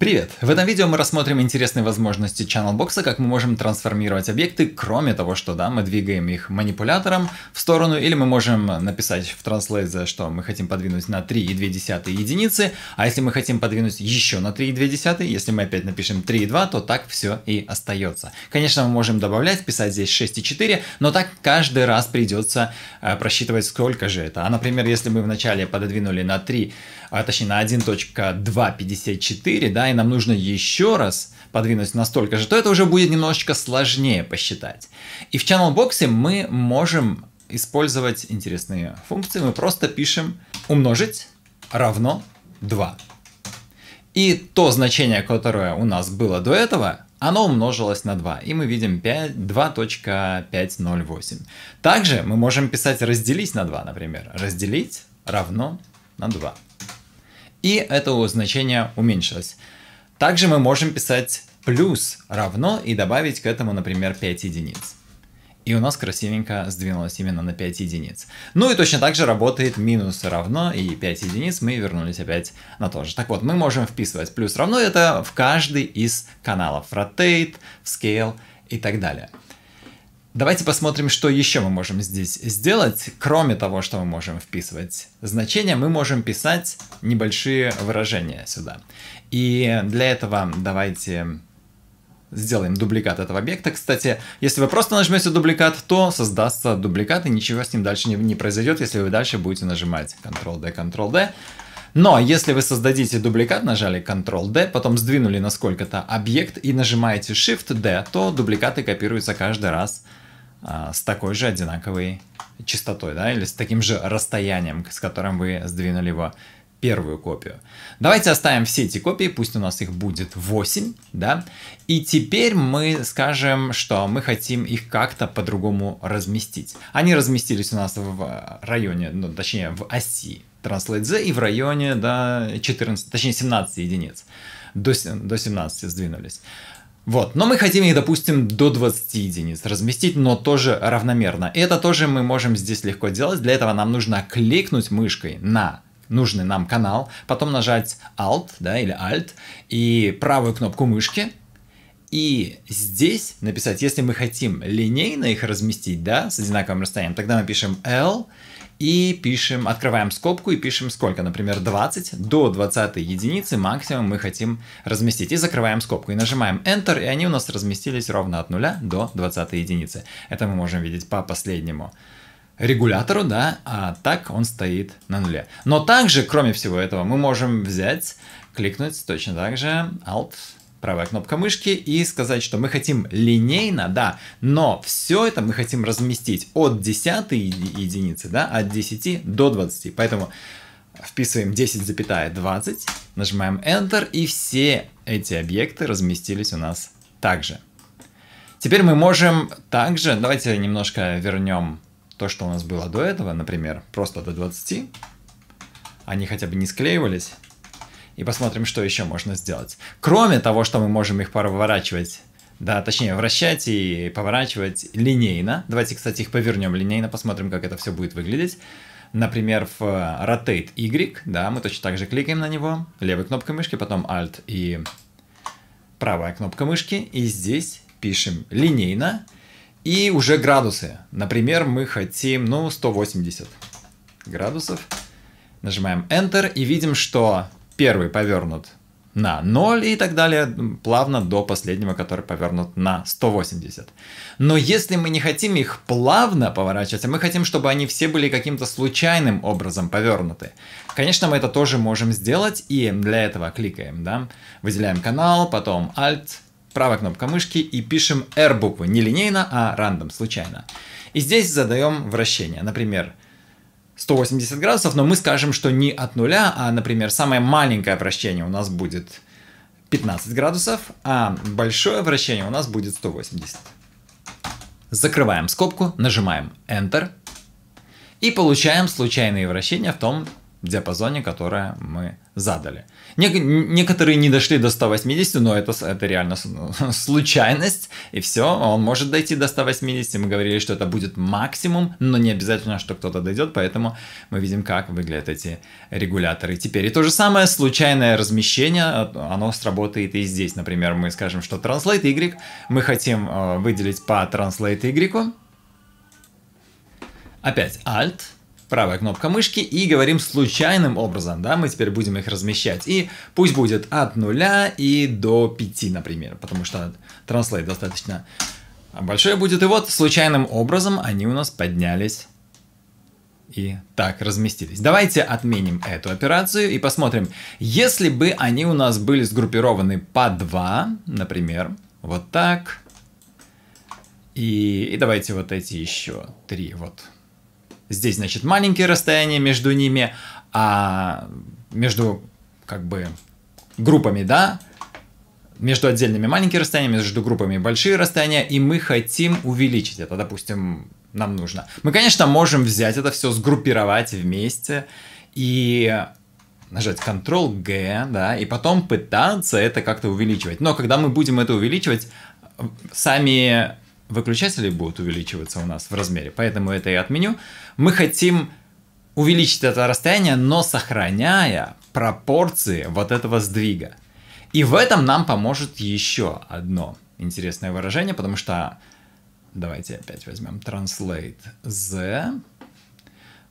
Привет! В этом видео мы рассмотрим интересные возможности ChannelBox, как мы можем трансформировать объекты, кроме того, что да, мы двигаем их манипулятором в сторону, или мы можем написать в Translate, что мы хотим подвинуть на 3,2 единицы, а если мы хотим подвинуть еще на 3,2, если мы опять напишем 3,2, то так все и остается. Конечно, мы можем добавлять, писать здесь 6,4, но так каждый раз придется э, просчитывать, сколько же это. А, например, если мы вначале пододвинули на 3, а, точнее на 1.254, да, и нам нужно еще раз подвинуть настолько же, то это уже будет немножечко сложнее посчитать. И в Channel Box мы можем использовать интересные функции. Мы просто пишем умножить равно 2. И то значение, которое у нас было до этого, оно умножилось на 2, и мы видим 2.508. Также мы можем писать разделить на 2, например. Разделить равно на 2. И это значение уменьшилось. Также мы можем писать плюс равно и добавить к этому, например, 5 единиц. И у нас красивенько сдвинулось именно на 5 единиц. Ну и точно так же работает минус равно и 5 единиц. Мы вернулись опять на то же. Так вот, мы можем вписывать плюс равно это в каждый из каналов. Rotate, Scale и так далее. Давайте посмотрим, что еще мы можем здесь сделать. Кроме того, что мы можем вписывать значения, мы можем писать небольшие выражения сюда. И для этого давайте сделаем дубликат этого объекта. Кстати, если вы просто нажмете дубликат, то создастся дубликат, и ничего с ним дальше не, не произойдет, если вы дальше будете нажимать Ctrl-D, Ctrl-D. Но если вы создадите дубликат, нажали Ctrl-D, потом сдвинули на сколько-то объект и нажимаете Shift-D, то дубликаты копируются каждый раз а, с такой же одинаковой частотой, да, или с таким же расстоянием, с которым вы сдвинули его первую копию. Давайте оставим все эти копии, пусть у нас их будет 8, да, и теперь мы скажем, что мы хотим их как-то по-другому разместить. Они разместились у нас в э, районе, ну, точнее, в оси Translate Z и в районе, да, 14, точнее, 17 единиц. До, до 17 сдвинулись. Вот, но мы хотим их, допустим, до 20 единиц разместить, но тоже равномерно. И это тоже мы можем здесь легко делать. Для этого нам нужно кликнуть мышкой на нужный нам канал, потом нажать Alt, да, или Alt, и правую кнопку мышки, и здесь написать, если мы хотим линейно их разместить, да, с одинаковым расстоянием, тогда мы пишем L, и пишем, открываем скобку и пишем сколько, например, 20, до 20 единицы максимум мы хотим разместить. И закрываем скобку, и нажимаем Enter, и они у нас разместились ровно от 0 до 20 единицы. Это мы можем видеть по последнему регулятору, да, а так он стоит на нуле. Но также, кроме всего этого, мы можем взять, кликнуть точно так же Alt, правая кнопка мышки и сказать, что мы хотим линейно, да, но все это мы хотим разместить от 10 единицы, да, от 10 до 20. Поэтому вписываем 10,20, нажимаем Enter, и все эти объекты разместились у нас также. Теперь мы можем также, давайте немножко вернем то, что у нас было до этого, например, просто до 20. Они хотя бы не склеивались и посмотрим, что еще можно сделать. Кроме того, что мы можем их поворачивать да, точнее, вращать и поворачивать линейно. Давайте, кстати, их повернем линейно, посмотрим, как это все будет выглядеть. Например, в Rotate Y, да, мы точно так же кликаем на него левой кнопкой мышки, потом Alt и правая кнопка мышки. И здесь пишем линейно и уже градусы. Например, мы хотим, ну, 180 градусов. Нажимаем Enter и видим, что первый повернут на 0 и так далее, плавно до последнего, который повернут на 180. Но если мы не хотим их плавно поворачивать, а мы хотим, чтобы они все были каким-то случайным образом повернуты, конечно, мы это тоже можем сделать, и для этого кликаем, да, выделяем канал, потом Alt, правая кнопка мышки и пишем R буквы, не линейно, а рандом, случайно. И здесь задаем вращение, например, 180 градусов, но мы скажем, что не от нуля, а, например, самое маленькое вращение у нас будет 15 градусов, а большое вращение у нас будет 180. Закрываем скобку, нажимаем Enter и получаем случайные вращения в том диапазоне, которое мы задали. Нек- некоторые не дошли до 180, но это, это реально случайность, и все, он может дойти до 180, мы говорили, что это будет максимум, но не обязательно, что кто-то дойдет, поэтому мы видим, как выглядят эти регуляторы теперь. И то же самое случайное размещение, оно сработает и здесь. Например, мы скажем, что translate y, мы хотим э, выделить по translate y, опять alt, правая кнопка мышки и говорим случайным образом, да, мы теперь будем их размещать. И пусть будет от 0 и до 5, например, потому что транслейт достаточно большое будет. И вот случайным образом они у нас поднялись и так разместились. Давайте отменим эту операцию и посмотрим, если бы они у нас были сгруппированы по 2, например, вот так, и, и давайте вот эти еще три вот Здесь, значит, маленькие расстояния между ними, а между, как бы, группами, да, между отдельными маленькие расстояния, между группами большие расстояния, и мы хотим увеличить это, допустим, нам нужно. Мы, конечно, можем взять это все, сгруппировать вместе и нажать Ctrl-G, да, и потом пытаться это как-то увеличивать. Но когда мы будем это увеличивать, сами выключатели будут увеличиваться у нас в размере, поэтому это я отменю. Мы хотим увеличить это расстояние, но сохраняя пропорции вот этого сдвига. И в этом нам поможет еще одно интересное выражение, потому что давайте опять возьмем translate z,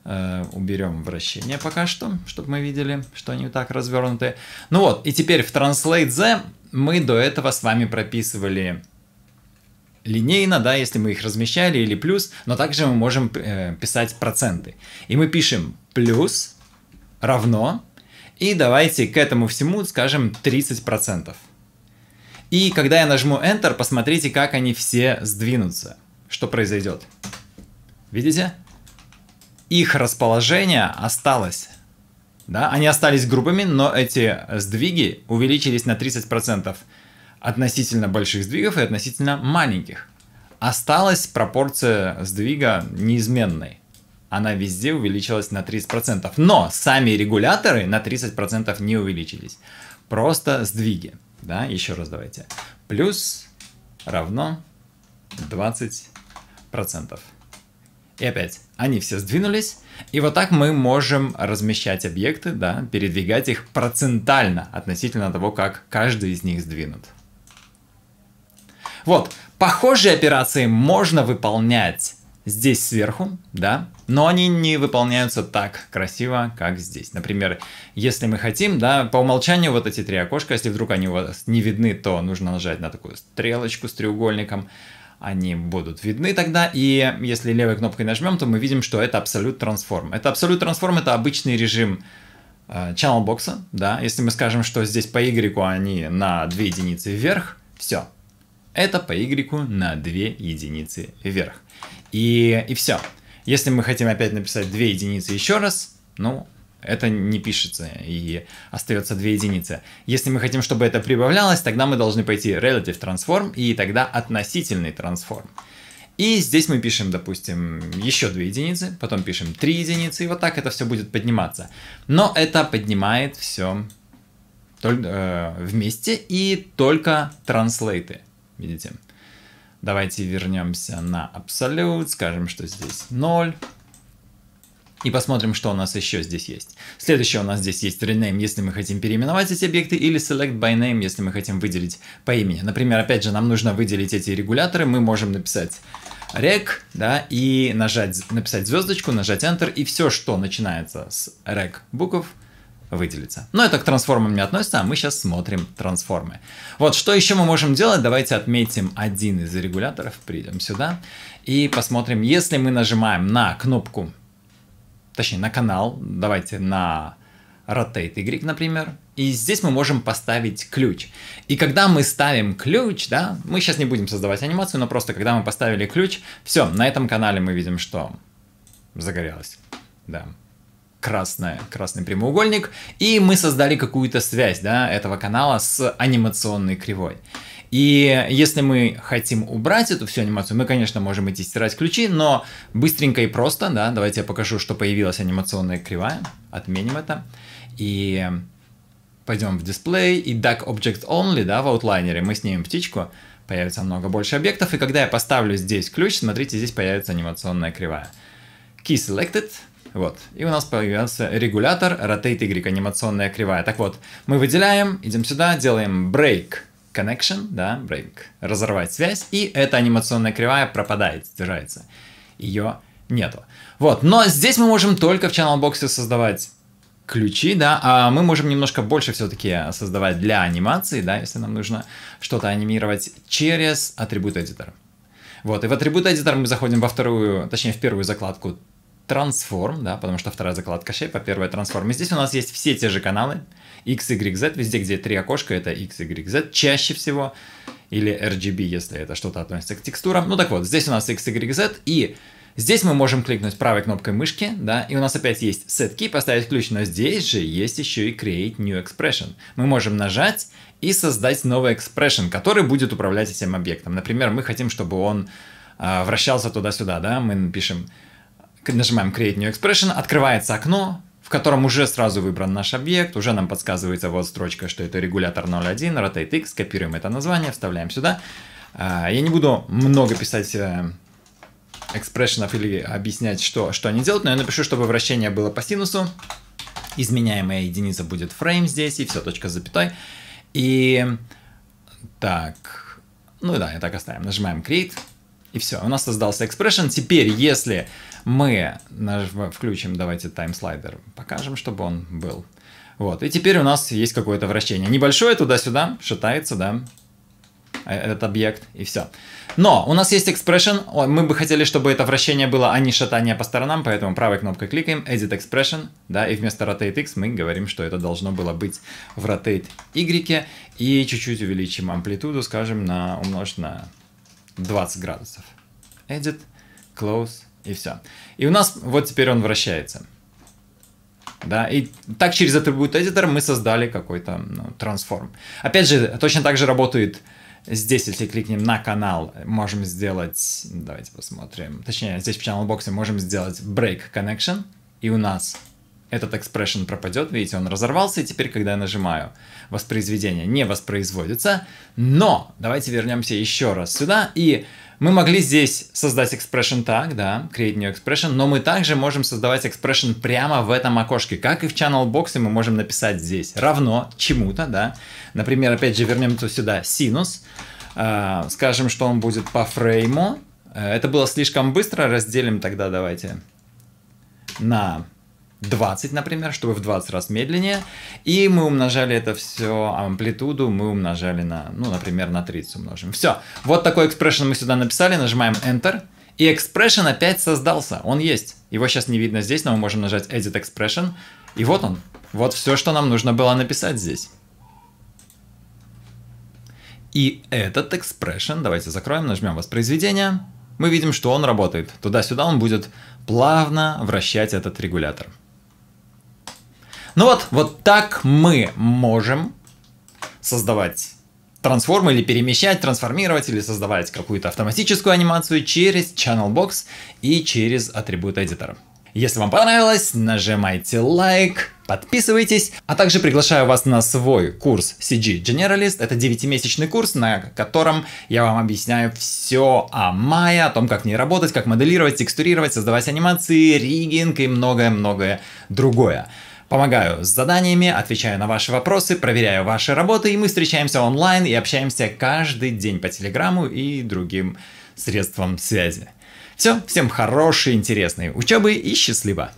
э, уберем вращение пока что, чтобы мы видели, что они так развернуты. Ну вот, и теперь в translate z мы до этого с вами прописывали линейно, да, если мы их размещали или плюс, но также мы можем э, писать проценты. И мы пишем плюс равно, и давайте к этому всему скажем 30%. И когда я нажму Enter, посмотрите, как они все сдвинутся. Что произойдет? Видите? Их расположение осталось. Да? Они остались группами, но эти сдвиги увеличились на 30% относительно больших сдвигов и относительно маленьких. Осталась пропорция сдвига неизменной. Она везде увеличилась на 30%. Но сами регуляторы на 30% не увеличились. Просто сдвиги. Да, еще раз давайте. Плюс равно 20%. И опять, они все сдвинулись, и вот так мы можем размещать объекты, да, передвигать их процентально относительно того, как каждый из них сдвинут. Вот, похожие операции можно выполнять здесь сверху, да, но они не выполняются так красиво, как здесь. Например, если мы хотим, да, по умолчанию вот эти три окошка, если вдруг они у вас не видны, то нужно нажать на такую стрелочку с треугольником, они будут видны тогда, и если левой кнопкой нажмем, то мы видим, что это абсолют трансформ. Это абсолют трансформ, это обычный режим э, channel бокса, да, если мы скажем, что здесь по Y они на 2 единицы вверх, все, это по y на 2 единицы вверх. И, и все. Если мы хотим опять написать 2 единицы еще раз, ну, это не пишется и остается 2 единицы. Если мы хотим, чтобы это прибавлялось, тогда мы должны пойти relative transform и тогда относительный transform. И здесь мы пишем, допустим, еще 2 единицы, потом пишем 3 единицы, и вот так это все будет подниматься. Но это поднимает все э, вместе и только транслейты видите? Давайте вернемся на абсолют, скажем, что здесь 0. И посмотрим, что у нас еще здесь есть. Следующее у нас здесь есть rename, если мы хотим переименовать эти объекты, или select by name, если мы хотим выделить по имени. Например, опять же, нам нужно выделить эти регуляторы, мы можем написать reg, да, и нажать, написать звездочку, нажать enter, и все, что начинается с reg букв, выделиться. Но это к трансформам не относится, а мы сейчас смотрим трансформы. Вот что еще мы можем делать? Давайте отметим один из регуляторов, придем сюда и посмотрим, если мы нажимаем на кнопку, точнее на канал, давайте на Rotate Y, например, и здесь мы можем поставить ключ. И когда мы ставим ключ, да, мы сейчас не будем создавать анимацию, но просто когда мы поставили ключ, все, на этом канале мы видим, что загорелось. Да красная, красный прямоугольник, и мы создали какую-то связь да, этого канала с анимационной кривой. И если мы хотим убрать эту всю анимацию, мы, конечно, можем идти стирать ключи, но быстренько и просто, да, давайте я покажу, что появилась анимационная кривая, отменим это, и пойдем в дисплей, и Duck Object Only, да, в аутлайнере, мы снимем птичку, появится много больше объектов, и когда я поставлю здесь ключ, смотрите, здесь появится анимационная кривая. Key Selected — вот. И у нас появился регулятор rotate y, анимационная кривая. Так вот, мы выделяем, идем сюда, делаем break connection, да, break, разорвать связь, и эта анимационная кривая пропадает, стирается. Ее нету. Вот, но здесь мы можем только в Channel ChannelBox создавать ключи, да, а мы можем немножко больше все-таки создавать для анимации, да, если нам нужно что-то анимировать через атрибут Эдитор. Вот, и в атрибут эдитор мы заходим во вторую, точнее в первую закладку трансформ, да, потому что вторая закладка shape, а первая трансформ. И здесь у нас есть все те же каналы, x, y, z, везде, где три окошка, это x, y, z, чаще всего, или RGB, если это что-то относится к текстурам. Ну так вот, здесь у нас x, y, z, и здесь мы можем кликнуть правой кнопкой мышки, да, и у нас опять есть set key, поставить ключ, но здесь же есть еще и create new expression. Мы можем нажать и создать новый expression, который будет управлять этим объектом. Например, мы хотим, чтобы он э, вращался туда-сюда, да, мы напишем нажимаем Create New Expression, открывается окно, в котором уже сразу выбран наш объект, уже нам подсказывается вот строчка, что это регулятор 0.1, Rotate X, копируем это название, вставляем сюда. А, я не буду много писать э, экспрессионов или объяснять, что, что они делают, но я напишу, чтобы вращение было по синусу. Изменяемая единица будет фрейм здесь, и все, точка с запятой. И так, ну да, я так оставим. Нажимаем Create. И все, у нас создался expression. Теперь, если мы включим, давайте таймслайдер покажем, чтобы он был. Вот, и теперь у нас есть какое-то вращение. Небольшое туда-сюда, шатается, да, э, этот объект, и все. Но у нас есть expression, мы бы хотели, чтобы это вращение было, а не шатание по сторонам, поэтому правой кнопкой кликаем, edit expression, да, и вместо rotate x мы говорим, что это должно было быть в rotate y, и чуть-чуть увеличим амплитуду, скажем, на умножить на 20 градусов. Edit, close и все. И у нас вот теперь он вращается. Да, и так через атрибут editor мы создали какой-то ну, трансформ. Опять же, точно так же работает здесь, если кликнем на канал, можем сделать, давайте посмотрим, точнее, здесь в channel box можем сделать break connection, и у нас этот expression пропадет, видите, он разорвался, и теперь, когда я нажимаю, воспроизведение не воспроизводится, но давайте вернемся еще раз сюда, и мы могли здесь создать expression так, да, create new expression, но мы также можем создавать expression прямо в этом окошке, как и в channel box мы можем написать здесь равно чему-то, да, например, опять же вернемся сюда синус, э, скажем, что он будет по фрейму, э, это было слишком быстро, разделим тогда давайте на 20, например, чтобы в 20 раз медленнее. И мы умножали это все, амплитуду мы умножали на, ну, например, на 30 умножим. Все, вот такой экспрессион мы сюда написали, нажимаем Enter. И expression опять создался, он есть. Его сейчас не видно здесь, но мы можем нажать Edit Expression. И вот он. Вот все, что нам нужно было написать здесь. И этот expression, давайте закроем, нажмем воспроизведение. Мы видим, что он работает. Туда-сюда он будет плавно вращать этот регулятор. Ну вот, вот так мы можем создавать трансформы или перемещать, трансформировать или создавать какую-то автоматическую анимацию через Channel Box и через атрибут эдитора. Если вам понравилось, нажимайте лайк, подписывайтесь, а также приглашаю вас на свой курс CG Generalist. Это 9-месячный курс, на котором я вам объясняю все о Maya, о том, как в ней работать, как моделировать, текстурировать, создавать анимации, риггинг и многое-многое другое. -многое другое. Помогаю с заданиями, отвечаю на ваши вопросы, проверяю ваши работы, и мы встречаемся онлайн и общаемся каждый день по телеграмму и другим средствам связи. Все, всем хорошей, интересной учебы и счастливо!